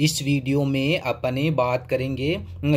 इस वीडियो में अपने बात करेंगे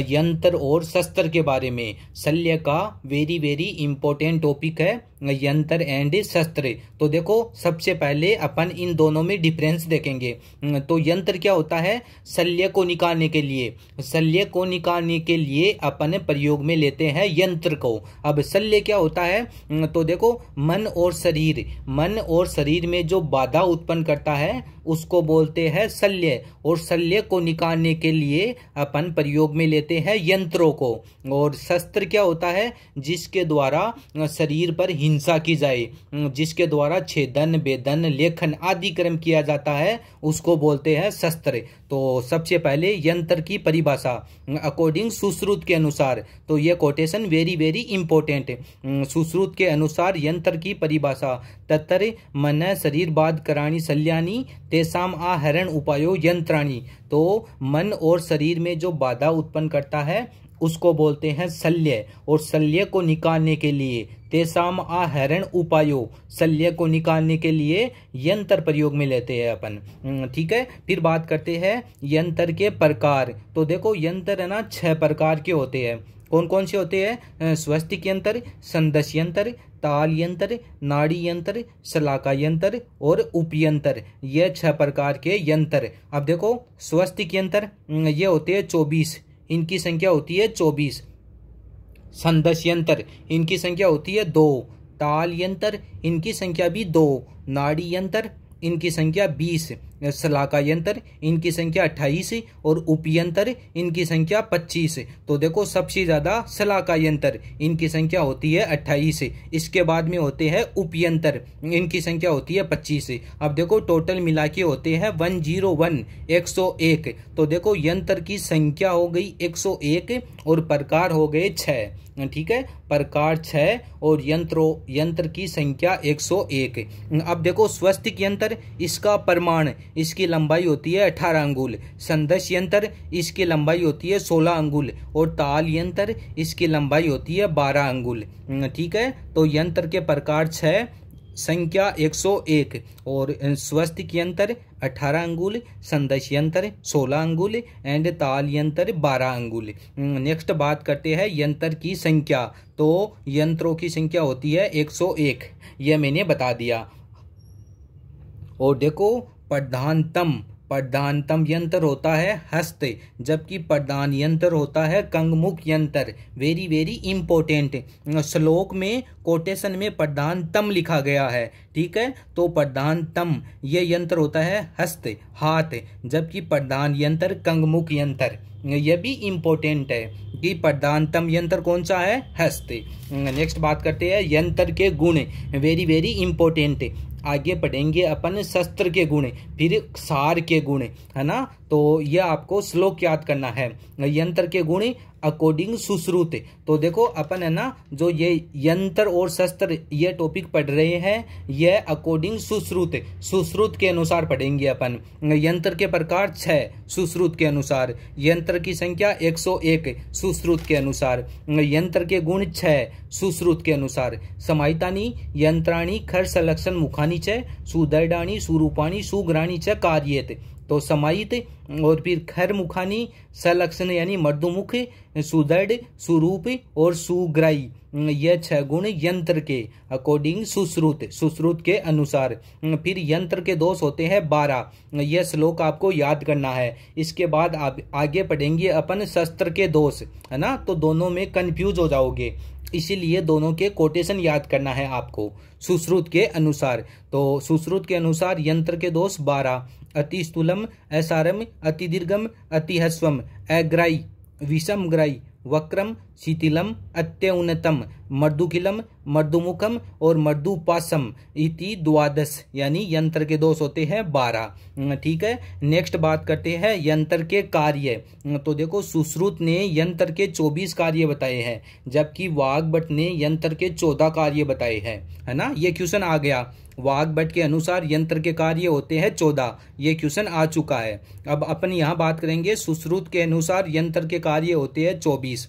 यंत्र और शस्त्र के बारे में शल्य का वेरी वेरी इंपॉर्टेंट टॉपिक है यंत्र एंड शस्त्र तो देखो सबसे पहले अपन इन दोनों में डिफरेंस देखेंगे हम्म, तो यंत्र क्या होता है शल्य को निकालने के लिए शल्य को निकालने के लिए अपन प्रयोग में लेते हैं यंत्र को अब शल्य क्या होता है हम्म, तो देखो मन और शरीर मन और शरीर में जो बाधा उत्पन्न करता है उसको बोलते हैं शल्य और शल्य को निकालने के लिए अपन प्रयोग में लेते हैं यंत्रों को और शस्त्र क्या होता है जिसके द्वारा शरीर पर हिंद हिंसा की जाए हम्म, जिसके द्वारा छेदन बेदन लेखन आदि क्रम किया जाता है उसको बोलते हैं शस्त्र तो सबसे पहले यंत्र की परिभाषा अकॉर्डिंग हम्म, सुश्रुत के अनुसार तो ये quotation very very important Sushruta के अनुसार यंत्र की परिभाषा तत्र मन शरीर बाद कराणी सल्याणी तेसाम आहरण उपायो यंत्राणी तो मन और शरीर में जो बाधा उत्पन्न करता है उसको बोलते हैं शल्य और शल्य को निकालने के लिए तेसाम आहरण उपायों शल्य को निकालने के लिए यंत्र प्रयोग में लेते हैं अपन हम्म, ठीक है फिर बात करते हैं यंत्र के प्रकार तो देखो यंत्र है ना छह प्रकार के होते हैं कौन कौन से होते हैं स्वस्तिक यंत्र संदस यंत्र ताल यंत्र नाड़ी यंत्र शलाका यंत्र और उपयंत्र ये छह प्रकार के यंत्र अब देखो स्वस्तिक यंत्र हम्म, ये होते हैं चौबीस इनकी संख्या होती है चौबीस संदस यंत्र इनकी संख्या होती है दो ताल यंत्र इनकी संख्या भी दो नाड़ी यंत्र इनकी संख्या बीस सलाका यंत्र इनकी संख्या अट्ठाईस और उपयंत्र इनकी संख्या पच्चीस तो देखो सबसे ज़्यादा सलाका यंत्र इनकी संख्या होती है अट्ठाईस इसके बाद में होते हैं उपयंत्र इनकी संख्या होती है पच्चीस अब देखो टोटल मिला के होते हैं वन जीरो वन एक सौ एक तो देखो यंत्र की संख्या हो गई एक सौ एक और प्रकार हो गए छः ठीक है प्रकार छः और यंत्रों यंत्र की संख्या एक सौ एक अब देखो स्वस्तिक यंत्र इसका प्रमाण इसकी लंबाई होती है अठारह अंगुल संदेश यंत्र इसकी लंबाई होती है सोलह अंगुल और ताल यंत्र इसकी लंबाई होती है बारह अंगुल ठीक है तो यंत्र के प्रकार छः संख्या 101 और स्वस्तिक यंत्र 18 अंगुल संदेश यंत्र 16 अंगुल एंड ताल यंत्र 12 अंगुल नेक्स्ट बात करते हैं यंत्र की संख्या तो यंत्रों की संख्या होती है 101 यह मैंने बता दिया और देखो प्रधानतम प्रधानतम यंत्र होता है हस्त जबकि प्रधान यंत्र होता है कंगमुख यंत्र वेरी वेरी इंपॉर्टेंट श्लोक में कोटेशन में प्रधानतम लिखा गया है ठीक है तो प्रधानतम यह यंत्र होता है हस्त हाथ जबकि प्रधान यंत्र कंगमुख यंत्र यह भी इम्पोर्टेंट है कि प्रधानतम यंत्र कौन सा है हस्त नेक्स्ट बात करते हैं यंत्र के गुण वेरी वेरी इम्पोर्टेंट आगे पढ़ेंगे अपन शस्त्र के गुण फिर सार के गुण है ना तो यह आपको श्लोक याद करना है यंत्र के गुण अकॉर्डिंग सुश्रुत तो देखो अपन है ना जो ये यंत्र और शस्त्र ये टॉपिक पढ़ रहे हैं यह अकॉर्डिंग सुश्रुत सुश्रुत के अनुसार पढ़ेंगे अपन यंत्र के प्रकार छः सुश्रुत के अनुसार यंत्र की संख्या एक सौ एक सुश्रुत के अनुसार यंत्र के गुण छः सुश्रुत के अनुसार समाहितानी यंत्राणी खर संलक्षण मुखानी च सुदर्डाणी सुरूपाणी सुग्राणी च कार्यत तो समाहित और फिर खैर मुखानी सलक्षण यानी मर्दुमुख सुदृढ़ सुरूप और सुग्राई यह छह गुण यंत्र के अकॉर्डिंग सुश्रुत सुश्रुत के अनुसार फिर यंत्र के दोष होते हैं बारह यह श्लोक आपको याद करना है इसके बाद आप आगे पढ़ेंगे अपन शस्त्र के दोष है ना तो दोनों में कंफ्यूज हो जाओगे इसीलिए दोनों के कोटेशन याद करना है आपको सुश्रुत के अनुसार तो सुश्रुत के अनुसार यंत्र के दोष बारह अति स्थूलम असारम अतिदीर्घम अतिहस्वम अग्राई विषम ग्राई वक्रम शिथिलम अत्युन्नतम मर्दुखिलम मर्दुमुखम और मर्दुपासम इति द्वादश यानी यंत्र के दोष होते हैं बारह हम्म, ठीक है नेक्स्ट बात करते हैं यंत्र के कार्य हम्म, तो देखो सुश्रुत ने यंत्र के चौबीस कार्य बताए हैं जबकि वाघ ने यंत्र के चौदह कार्य बताए हैं है ना ये क्वेश्चन आ गया वाघभट के अनुसार यंत्र के कार्य होते हैं चौदह ये क्वेश्चन आ चुका है अब अपन यहाँ बात करेंगे सुश्रुत के अनुसार यंत्र के कार्य होते हैं चौबीस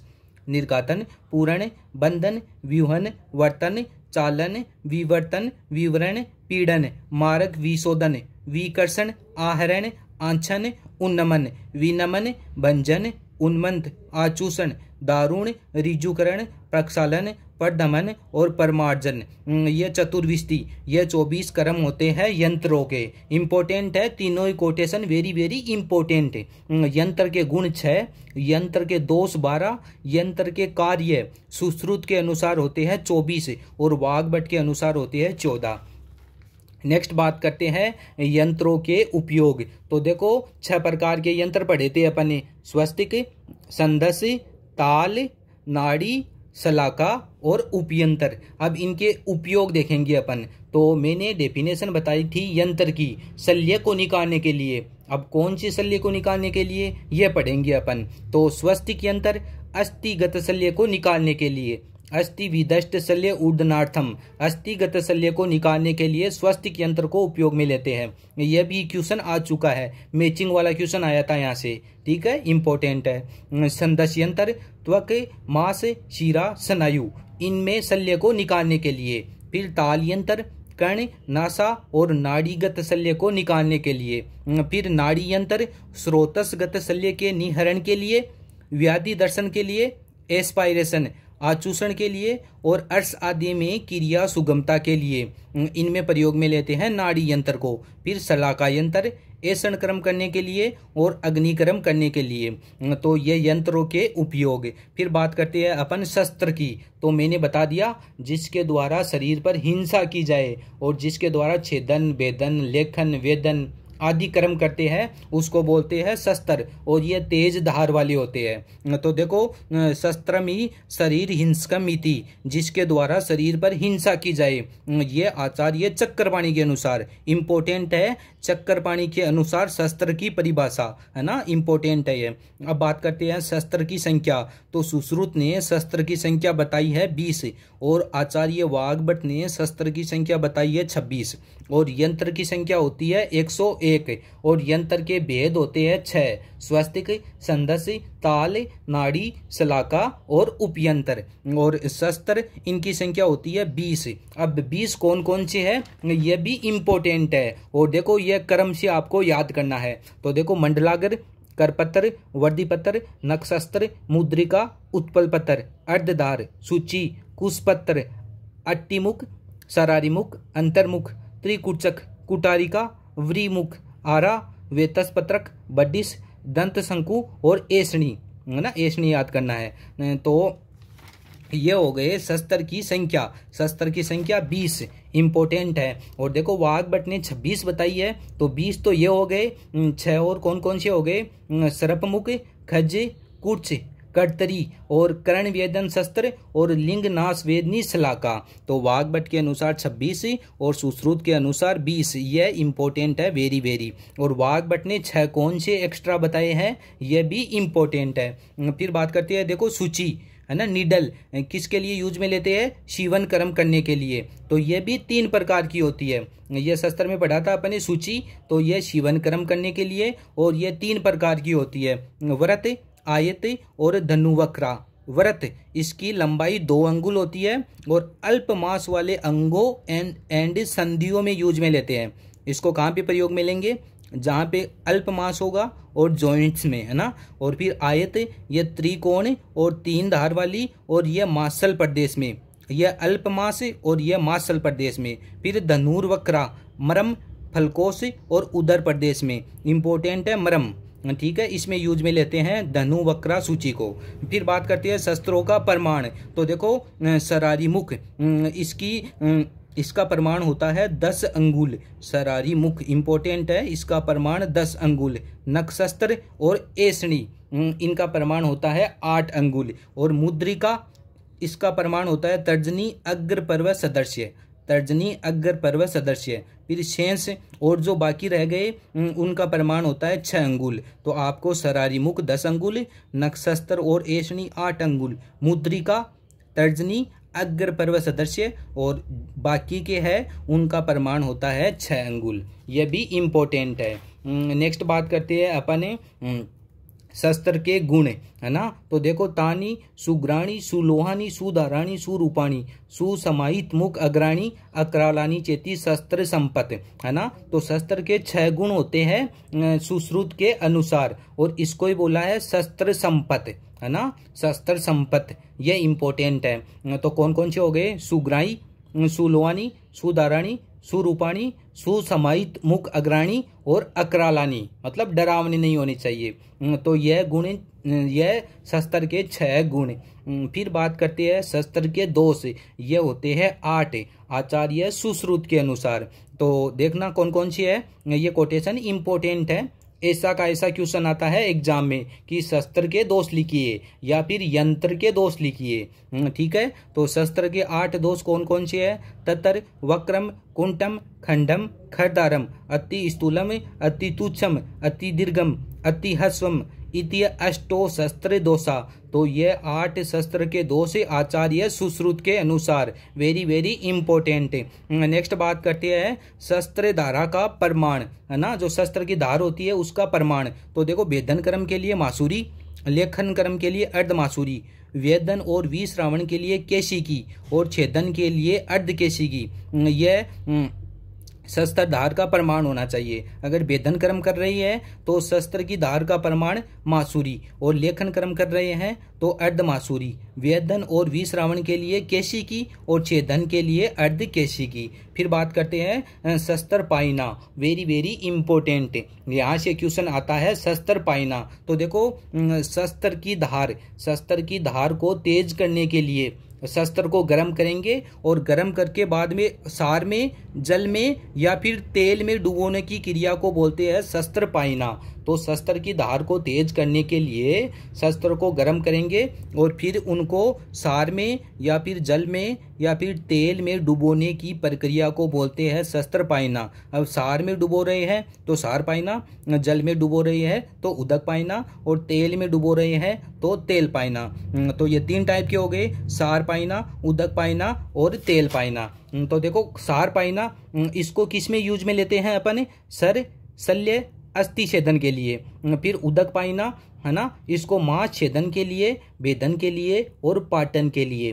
निर्गातन पूरण बंधन व्यूहन वर्तन चालन विवर्तन विवरण पीड़न मारक विशोधन विकर्षण आहरण आंछन उन्नमन विनमन भंजन उन्मंत आचूषण दारुण रिजुकरण प्रक्षालन दमन और परमार्जन ये चतुर्विस्ती ये चौबीस कर्म होते हैं यंत्रों के इम्पोर्टेंट है तीनों ही कोटेशन वेरी वेरी इम्पोर्टेंट यंत्र के गुण छः यंत्र के दोष बारह यंत्र के कार्य सुश्रुत के अनुसार होते हैं चौबीस और वाघभट के अनुसार होते हैं चौदह नेक्स्ट बात करते हैं यंत्रों के उपयोग तो देखो छह प्रकार के यंत्र पढ़े थे अपने स्वस्तिक संदस ताल नाड़ी सलाका और उपयंत्र अब इनके उपयोग देखेंगे अपन तो मैंने डेफिनेशन बताई थी यंत्र की शल्य को निकालने के लिए अब कौन सी शल्य को निकालने के लिए यह पढ़ेंगे अपन तो स्वस्तिक यंत्र अस्थिगत शल्य को निकालने के लिए अस्थि विदष्ट शल्य उर्दनार्थम अस्थिगत शल्य को निकालने के लिए स्वस्तिक यंत्र को उपयोग में लेते हैं यह भी क्वेश्चन आ चुका है मैचिंग वाला क्वेश्चन आया था यहाँ से ठीक है इंपॉर्टेंट है संदस यंत्र त्वक मांस शीरा स्नायु इनमें शल्य को निकालने के लिए फिर ताल यंत्र कर्ण नासा और नाड़ीगत शल्य को निकालने के लिए फिर नाड़ी यंत्र स्रोतसगत शल्य के निहरण के लिए व्याधि दर्शन के लिए एस्पायरेशन आचूषण के लिए और अर्श आदि में क्रिया सुगमता के लिए इनमें प्रयोग में लेते हैं नाड़ी यंत्र को फिर सलाका यंत्र क्रम करने के लिए और अग्निक्रम करने के लिए तो ये यंत्रों के उपयोग फिर बात करते हैं अपन शस्त्र की तो मैंने बता दिया जिसके द्वारा शरीर पर हिंसा की जाए और जिसके द्वारा छेदन वेदन लेखन वेदन आदि कर्म करते हैं उसको बोलते हैं शस्त्र और ये तेज धार वाले होते हैं तो देखो शस्त्र ही शरीर हिंसकम इति जिसके द्वारा शरीर पर हिंसा की जाए ये आचार्य चक्रपाणी के अनुसार इम्पोर्टेंट है चक्रपाणी के अनुसार शस्त्र की परिभाषा है ना इम्पोर्टेंट है ये अब बात करते हैं शस्त्र की संख्या तो सुश्रुत ने शस्त्र की संख्या बताई है बीस और आचार्य वाघ ने शस्त्र की संख्या बताई है छब्बीस और यंत्र की संख्या होती है 101 और यंत्र के भेद होते हैं छः स्वस्तिक संदस्य ताल नाड़ी सलाका और उपयंत्र और शस्त्र इनकी संख्या होती है 20 अब 20 कौन कौन से है ये भी इम्पोर्टेंट है और देखो ये क्रम से आपको याद करना है तो देखो मंडलागर करपत्र वर्दीपत्र नक्षस्त्र मुद्रिका उत्पल पत्र अर्धधार सूची कुशपत्र अट्टिमुख सरारीमुख अंतर्मुख त्रिकुचक कुटारिका व्रीमुख आरा वेतस पत्रक बड्डिस दंत शंकु और एसणी है ना एसणी याद करना है तो ये हो गए शस्त्र की संख्या शस्त्र की संख्या बीस इम्पोर्टेंट है और देखो वाघ भट्ट ने छब्बीस बताई है तो बीस तो ये हो गए छह और कौन कौन से हो गए सर्पमुख खज कुछ कटतरी और करण वेदन शस्त्र और लिंग नाश वेदनी शलाका तो वागभट के अनुसार छब्बीस और सुश्रुत के अनुसार बीस यह इम्पोर्टेंट है वेरी वेरी और वागभट ने छह कौन से एक्स्ट्रा बताए हैं यह भी इम्पोर्टेंट है हम्म, फिर बात करते हैं देखो सूची है ना नीडल किसके लिए यूज में लेते हैं शिवन कर्म करने के लिए तो यह भी तीन प्रकार की होती है यह शस्त्र में पढ़ा था अपने सूची तो यह शिवन कर्म करने के लिए और यह तीन प्रकार की होती है व्रत आयत और धनुवक्रा व्रत इसकी लंबाई दो अंगुल होती है और अल्प मास वाले अंगों एंड एंड संधियों में यूज में लेते हैं इसको कहाँ पे प्रयोग में लेंगे जहाँ पे अल्प मास होगा और जॉइंट्स में है ना और फिर आयत यह त्रिकोण और तीन धार वाली और यह मासल प्रदेश में यह अल्पमास और यह मासल प्रदेश में फिर धनुर्वक्रा मरम फलकोश और उदर प्रदेश में इम्पोर्टेंट है मरम ठीक है इसमें यूज में लेते हैं धनु वक्रा सूची को फिर बात करते हैं शस्त्रों का प्रमाण तो देखो सरारी मुख इसकी इसका प्रमाण होता है दस अंगुल सरारी मुख इम्पोर्टेंट है इसका प्रमाण दस अंगुल नक्षस्त्र और एसणी इनका प्रमाण होता है आठ अंगुल और मुद्रिका इसका प्रमाण होता है तर्जनी अग्र पर्व सदस्य तर्जनी अग्र पर्व सदस्य फिर शेष और जो बाकी रह गए उनका प्रमाण होता है छः अंगुल तो आपको सरारी मुख दस अंगुल नक्षस्त्र और एशनी आठ अंगुल मुद्रिका तर्जनी अग्र पर्व सदस्य और बाकी के है उनका प्रमाण होता है छः अंगुल यह भी इम्पोर्टेंट है नेक्स्ट बात करते हैं अपने शस्त्र के गुण है ना तो देखो तानी सुग्राणी सुलोहानी सुधाराणी सुरूपाणी सुसमाहित मुख अग्राणी अक्रालानी चेती शस्त्र संपत है ना तो शस्त्र के छह गुण होते हैं सुश्रुत के अनुसार और इसको ही बोला है शस्त्र संपत है ना शस्त्र संपत ये इम्पोर्टेंट है तो कौन कौन से हो गए सुग्राई सुलोहानी सुधाराणी सुरूपाणी सुसमाहित मुख अग्राणी और अकरालानी मतलब डरावनी नहीं होनी चाहिए तो यह गुण यह शस्त्र के छह गुण फिर बात करते हैं शस्त्र के दो से यह होते हैं आठ आचार्य सुश्रुत के अनुसार तो देखना कौन कौन सी है ये कोटेशन इम्पोर्टेंट है ऐसा का ऐसा क्वेश्चन आता है एग्जाम में कि शस्त्र के दोष लिखिए या फिर यंत्र के दोष लिखिए हम्म, ठीक है तो शस्त्र के आठ दोष कौन कौन से है ततर वक्रम कुंटम खंडम खरदारम अति स्थूलम अति तुच्छम अति दीर्घम अति हस्वम इति अष्टो शस्त्र दोषा तो ये आठ शस्त्र के दो से आचार्य सुश्रुत के अनुसार वेरी वेरी इंपॉर्टेंट नेक्स्ट बात करते हैं शस्त्र धारा का प्रमाण है ना जो शस्त्र की धार होती है उसका प्रमाण तो देखो वेदन कर्म के लिए मासूरी लेखन कर्म के लिए अर्धमासूरी वेदन और विश्रावण के लिए केशी की और छेदन के लिए अर्ध केशी की हम्म, यह शस्त्र धार का प्रमाण होना चाहिए अगर वेदन कर्म कर रही है तो शस्त्र की धार का प्रमाण मासूरी और लेखन कर्म कर रहे हैं तो अर्ध मासूरी वेदन और विश्रावण के लिए केशी की और छेदन के लिए अर्ध केशी की फिर बात करते हैं शस्त्र पाइना वेरी वेरी इंपॉर्टेंट यहाँ से क्वेश्चन आता है शस्त्र पाइना तो देखो शस्त्र की धार शस्त्र की धार को तेज करने के लिए शस्त्र को गर्म करेंगे और गर्म करके बाद में सार में जल में या फिर तेल में डुबोने की क्रिया को बोलते हैं शस्त्र पाइना तो शस्त्र की धार को तेज करने के लिए शस्त्र को गर्म करेंगे और फिर उनको सार में या फिर जल में या फिर तेल में डुबोने की प्रक्रिया को बोलते हैं शस्त्र पाइना अब सार में डुबो रहे हैं तो सार पाइना जल में डुबो रहे हैं तो उदक पाइना और तेल में डुबो रहे हैं तो तेल पाइना हम्म, तो ये तीन टाइप के हो गए सार पाइना उदक पाइना और तेल पाइना हम्म, तो देखो सार पाइना हम्म, इसको किस में यूज में लेते हैं अपन सर शल्य अस्थि छेदन के लिए फिर उदक पाइना है ना इसको मांस छेदन के लिए वेदन के लिए और पाटन के लिए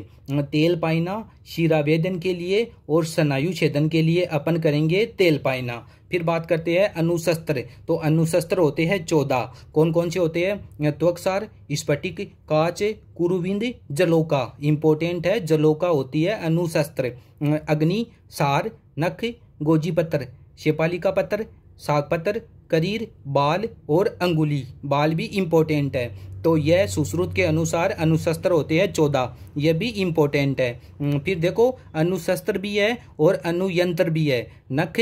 तेल पाइना शीरा वेदन के लिए और सनायु छेदन के लिए अपन करेंगे तेल पाइना फिर बात करते हैं अनुशस्त्र तो अनुशस्त्र होते हैं चौदह कौन कौन से होते हैं त्वकसार स्फटिक काच कुरुविंद जलोका इंपॉर्टेंट है जलोका होती है अनुशस्त्र अग्नि सार नख गोजी पत्थर शेपाली का पत्थर साग पत्थर करीर बाल और अंगुली बाल भी इम्पोर्टेंट है तो यह सुश्रुत के अनुसार अनुशस्त्र होते हैं चौदह यह भी इम्पोर्टेंट है हम्म, फिर देखो अनुशस्त्र भी है और अनुयंत्र भी है नख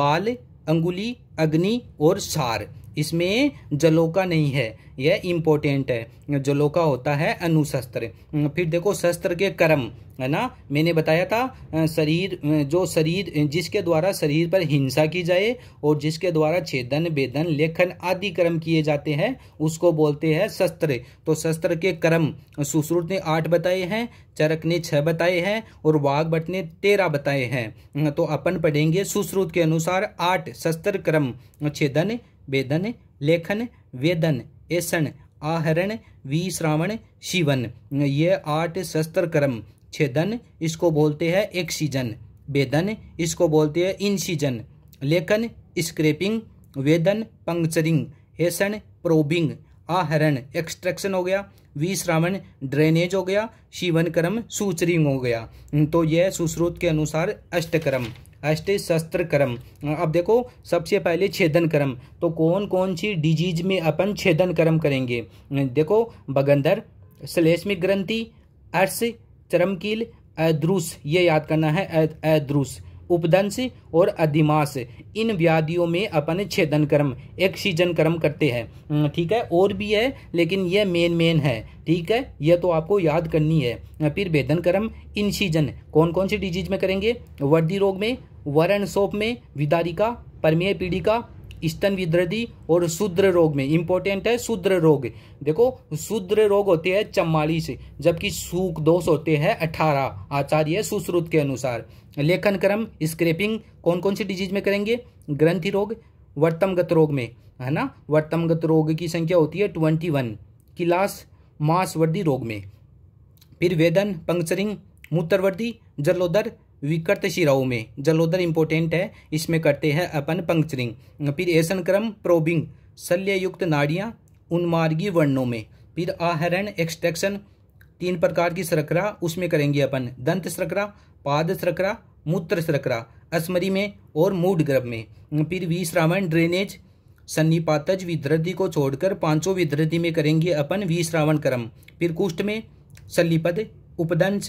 बाल अंगुली अग्नि और सार इसमें जलोका नहीं है यह इम्पोर्टेंट है जलोका होता है अनुशस्त्र फिर देखो शस्त्र के कर्म है ना मैंने बताया था शरीर जो शरीर जिसके द्वारा शरीर पर हिंसा की जाए और जिसके द्वारा छेदन वेदन लेखन आदि कर्म किए जाते हैं उसको बोलते हैं शस्त्र तो शस्त्र के कर्म सुश्रुत ने आठ बताए हैं चरक ने छः बताए हैं और वाघ भट्ट ने तेरह बताए हैं तो अपन पढ़ेंगे सुश्रुत के अनुसार आठ शस्त्र कर्म छेदन वेदन लेखन वेदन ऐसन आहरण विश्रावण शिवन ये आठ शस्त्र कर्म छेदन इसको बोलते हैं एक्सीजन वेदन इसको बोलते हैं इंसीजन लेखन स्क्रैपिंग वेदन पंक्चरिंग हेसन प्रोबिंग आहरण एक्सट्रैक्शन हो गया विश्रावण ड्रेनेज हो गया शिवन क्रम सूचरिंग हो गया तो यह सुश्रुत के अनुसार अष्टक्रम अष्ट शस्त्र क्रम अब देखो सबसे पहले छेदन क्रम तो कौन कौन सी डिजीज में अपन छेदन क्रम करेंगे देखो बगंदर श्लेष्मिक ग्रंथि अर्श चरमकील अद्रुस ये याद करना है अद्रुस उपदंश और अधिमास इन व्याधियों में अपन छेदन क्रम एक्सीजन क्रम करते हैं ठीक है और भी है लेकिन यह मेन मेन है ठीक है यह तो आपको याद करनी है फिर वेदन क्रम सीजन कौन कौन सी डिजीज में करेंगे वर्दी रोग में वरण सोप में विदारिका परमेय पीड़िका स्तन विद्रदी और शूद्र रोग में इंपॉर्टेंट है शूद्र रोग देखो शूद्र रोग होते हैं चम्मालीस जबकि सूख दोष होते हैं अठारह आचार्य सुश्रुत के अनुसार लेखन क्रम स्क्रेपिंग कौन कौन सी डिजीज में करेंगे ग्रंथि रोग वर्तमगत रोग में है ना वर्तमगत रोग की संख्या होती है ट्वेंटी वन किलास मांसवर्दी रोग में फिर वेदन पंक्चरिंग मूत्रवर्दी जलोदर विकट शिराओं में जलोदर इम्पोर्टेंट है इसमें करते हैं अपन पंक्चरिंग फिर ऐसन क्रम प्रोबिंग शल्ययुक्त नाड़ियाँ उन्मार्गी वर्णों में फिर आहरण एक्सट्रैक्शन तीन प्रकार की सरकरा उसमें करेंगे अपन दंत सरकरा पाद सरकरा मूत्र सरकरा अस्मरी में और मूड गर्भ में फिर विश्रावण ड्रेनेज सन्नीपातज विधृति को छोड़कर पांचों विधृति में करेंगे अपन विश्रावण क्रम फिर कुष्ठ में सल्लिपद उपदंश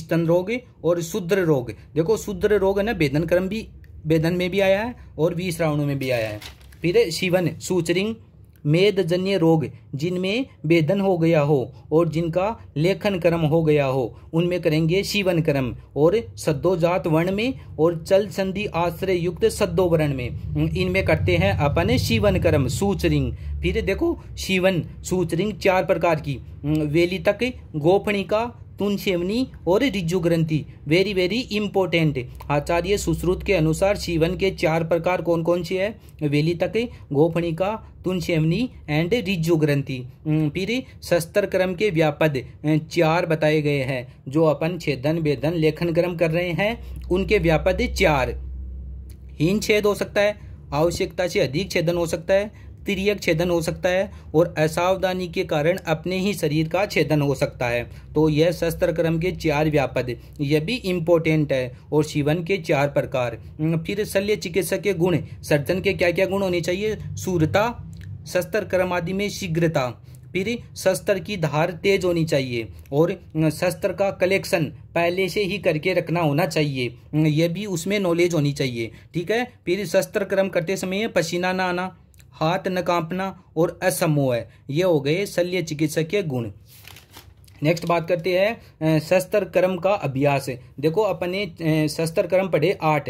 स्तन रोग और शूद्र रोग देखो शूद्र रोग है ना वेदन क्रम भी वेदन में भी आया है और बीस रावणों में भी आया है फिर शिवन सूचरिंग मेदजन्य रोग जिनमें वेदन हो गया हो और जिनका लेखन क्रम हो गया हो उनमें करेंगे शिवन क्रम और सद्दोजात वर्ण में और चल संधि आश्रय युक्त वर्ण में इनमें करते हैं अपन शिवन क्रम सूचरिंग फिर देखो शिवन सूचरिंग चार प्रकार की वेली तक गोपणिका तुनसेवनी और रिज्जु ग्रंथि very very important Acharya Sushruta के अनुसार शिवन के चार प्रकार कौन कौन से है वेली तक गोफणिका तुनसेवनी एंड रिज्जु ग्रंथि फिर शस्त्र क्रम के व्यापद चार बताए गए हैं जो अपन छेदन वेदन लेखन क्रम कर रहे हैं उनके व्यापद चार हीन छेद हो सकता है आवश्यकता से अधिक छेदन हो सकता है तिरियक छेदन हो सकता है और असावधानी के कारण अपने ही शरीर का छेदन हो सकता है तो यह शस्त्र क्रम के चार व्यापद यह भी इम्पोर्टेंट है और शिवन के चार प्रकार हम्म, फिर शल्य चिकित्सक के गुण सर्जन के क्या क्या गुण होने चाहिए सूरता शस्त्र क्रम आदि में शीघ्रता फिर शस्त्र की धार तेज होनी चाहिए और शस्त्र का कलेक्शन पहले से ही करके रखना होना चाहिए हम्म, यह भी उसमें नॉलेज होनी चाहिए ठीक है फिर शस्त्र क्रम करते समय पसीना ना आना हाथ न कांपना और असमोह है ये हो गए शल्य चिकित्सक के गुण नेक्स्ट बात करते हैं शस्त्र कर्म का अभ्यास देखो अपने शस्त्र कर्म पढ़े आठ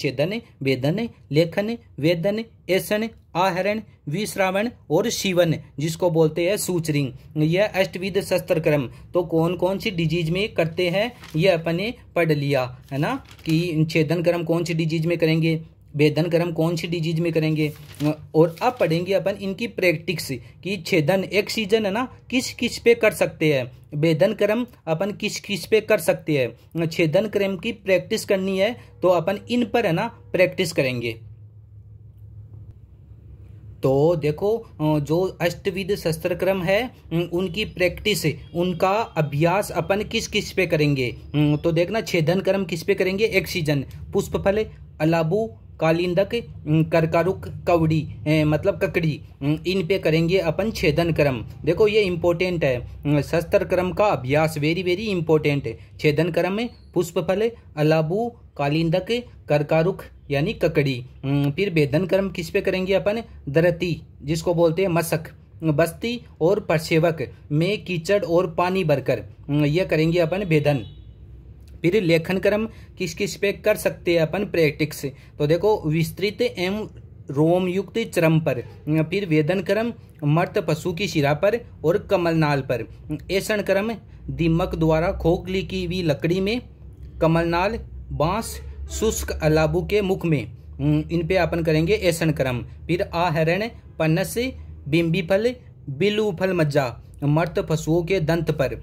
छेदन वेदन लेखन वेदन ऐसन आहरण विश्रावण और शिवन जिसको बोलते हैं सूचरिंग यह अष्टविध शस्त्र कर्म तो कौन कौन सी डिजीज में करते हैं यह अपने पढ़ लिया है ना कि छेदन कर्म कौन सी डिजीज में करेंगे भेदन कर्म कौन सी डिजीज में करेंगे और अब पढ़ेंगे अपन इनकी प्रैक्टिक्स कि छेदन एक सीजन है ना किस किस पे कर सकते हैं भेदन कर्म अपन किस किस पे कर सकते हैं छेदन कर्म की प्रैक्टिस करनी है तो अपन इन पर है ना प्रैक्टिस करेंगे तो देखो जो अष्टविद शस्त्र क्रम है उनकी प्रैक्टिस उनका अभ्यास अपन किस किस पे करेंगे तो देखना छेदन क्रम किस पे करेंगे एक सीजन पुष्प फल अलाबू कालिंदक करकारुक कवड़ी मतलब ककड़ी इन पे करेंगे अपन छेदन क्रम देखो ये इम्पोर्टेंट है शस्त्र क्रम का अभ्यास वेरी वेरी इम्पोर्टेंट है छेदन क्रम में पुष्प फल अलाबू कालिंदक करकारुक यानी ककड़ी फिर वेदन क्रम किस पे करेंगे अपन दरती जिसको बोलते हैं मसक बस्ती और परसेवक में कीचड़ और पानी भरकर यह करेंगे अपन वेदन फिर लेखन क्रम किस किस पे कर सकते हैं अपन प्रैक्टिक्स तो देखो विस्तृत एवं रोमयुक्त चरम पर फिर वेदन क्रम मर्त पशु की शिरा पर और कमलनाल पर ऐसा क्रम दीमक द्वारा खोखली की हुई लकड़ी में कमलनाल बांस शुष्क अलाबू के मुख में इन पे अपन करेंगे ऐसा क्रम फिर आहरण पनस बिंबी फल बिलू फल मज्जा मर्त पशुओं के दंत पर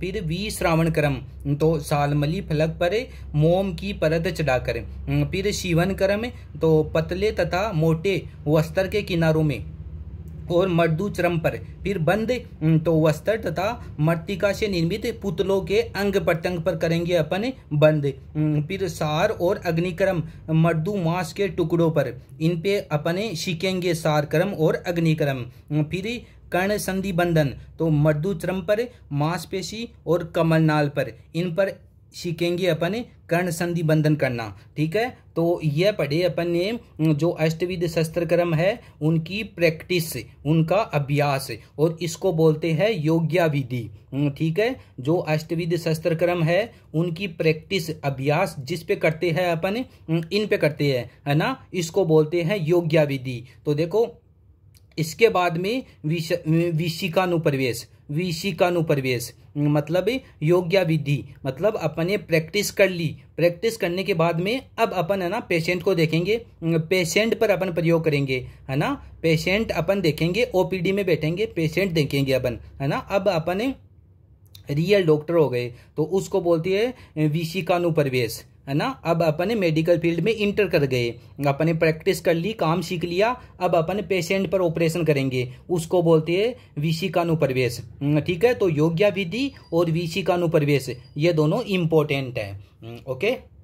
फिर वी श्रावण क्रम तो सालमली फलक पर मोम की परत चढ़ाकर फिर शिवन क्रम तो पतले तथा मोटे वस्त्र के किनारों में और मर्दू चरम पर फिर बंद तो वस्त्र तथा मर्तिका से निर्मित पुतलों के अंग प्रत्यंग पर करेंगे अपन बंद फिर सार और अग्निक्रम मर्दू मांस के टुकड़ों पर इन पे अपने सीखेंगे सार क्रम और अग्निक्रम फिर कर्ण संधि बंधन तो मर्दूचरम पर मांसपेशी और कमलनाल पर इन पर सीखेंगे अपन कर्ण संधि बंधन करना ठीक है तो यह पढ़े अपन ने जो अष्टविध शस्त्र क्रम है उनकी प्रैक्टिस उनका अभ्यास और इसको बोलते हैं योग्या विधि ठीक है जो अष्टविध शस्त्र क्रम है उनकी प्रैक्टिस अभ्यास जिस पे करते हैं अपन इन पे करते हैं है ना इसको बोलते हैं योग्या विधि तो देखो इसके बाद में विश विशिकानुप्रवेश विशिकानुप्रवेश मतलब योग्य विधि मतलब अपने प्रैक्टिस कर ली प्रैक्टिस करने के बाद में अब अपन है ना पेशेंट को देखेंगे पेशेंट पर अपन प्रयोग करेंगे है ना पेशेंट अपन देखेंगे ओपीडी में बैठेंगे पेशेंट देखेंगे अपन है ना अब अपन रियल डॉक्टर हो गए तो उसको बोलती है विशिकानुप्रवेश है ना अब अपने मेडिकल फील्ड में इंटर कर गए अपने प्रैक्टिस कर ली काम सीख लिया अब अपने पेशेंट पर ऑपरेशन करेंगे उसको बोलते हैं विशिकानुप्रवेश हम्म, ठीक है तो योग्या विधि और विशिकानुप्रवेश ये दोनों इम्पोर्टेंट है ओके